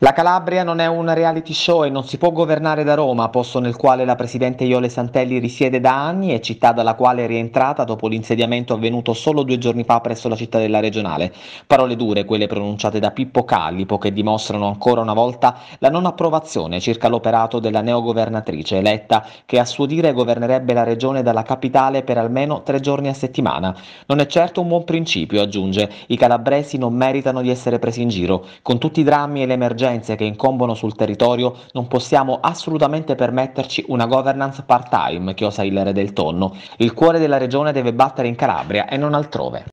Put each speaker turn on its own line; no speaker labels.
La Calabria non è un reality show e non si può governare da Roma, posto nel quale la presidente Iole Santelli risiede da anni e città dalla quale è rientrata dopo l'insediamento avvenuto solo due giorni fa presso la città della regionale. Parole dure quelle pronunciate da Pippo Callipo che dimostrano ancora una volta la non approvazione circa l'operato della neogovernatrice eletta che a suo dire governerebbe la regione dalla capitale per almeno tre giorni a settimana. Non è certo un buon principio, aggiunge. I calabresi non meritano di essere presi in giro. Con tutti i drammi e le emergenze emergenze che incombono sul territorio non possiamo assolutamente permetterci una governance part-time, chiosa il re del Tonno. Il cuore della regione deve battere in Calabria e non altrove.